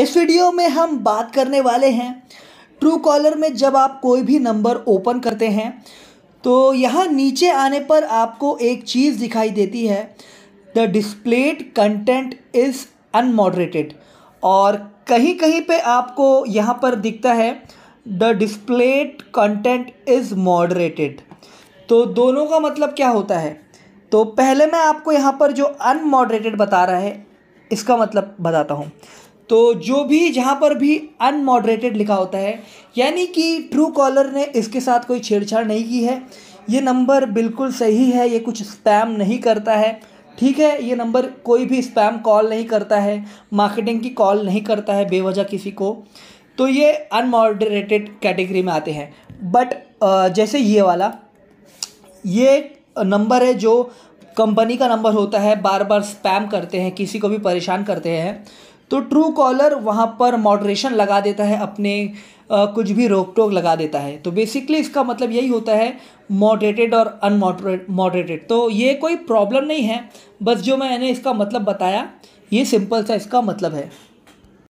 इस वीडियो में हम बात करने वाले हैं ट्रू कॉलर में जब आप कोई भी नंबर ओपन करते हैं तो यहाँ नीचे आने पर आपको एक चीज़ दिखाई देती है the displayed content is unmoderated और कहीं कहीं पे आपको यहाँ पर दिखता है the displayed content is moderated तो दोनों का मतलब क्या होता है तो पहले मैं आपको यहाँ पर जो अनमॉडरेटेड बता रहा है इसका मतलब बताता हूँ तो जो भी जहाँ पर भी अनमॉडरेटेड लिखा होता है यानी कि ट्रू कॉलर ने इसके साथ कोई छेड़छाड़ नहीं की है ये नंबर बिल्कुल सही है ये कुछ स्पैम नहीं करता है ठीक है ये नंबर कोई भी स्पैम कॉल नहीं करता है मार्केटिंग की कॉल नहीं करता है बेवजह किसी को तो ये अनमॉडरेटेड कैटेगरी में आते हैं बट जैसे ये वाला ये नंबर है जो कंपनी का नंबर होता है बार बार स्पैम करते हैं किसी को भी परेशान करते हैं तो ट्रू कॉलर वहाँ पर मॉडरेशन लगा देता है अपने आ, कुछ भी रोक टोक लगा देता है तो बेसिकली इसका मतलब यही होता है मॉडरेटेड और अनमॉडरेटेड तो ये कोई प्रॉब्लम नहीं है बस जो मैंने इसका मतलब बताया ये सिंपल सा इसका मतलब है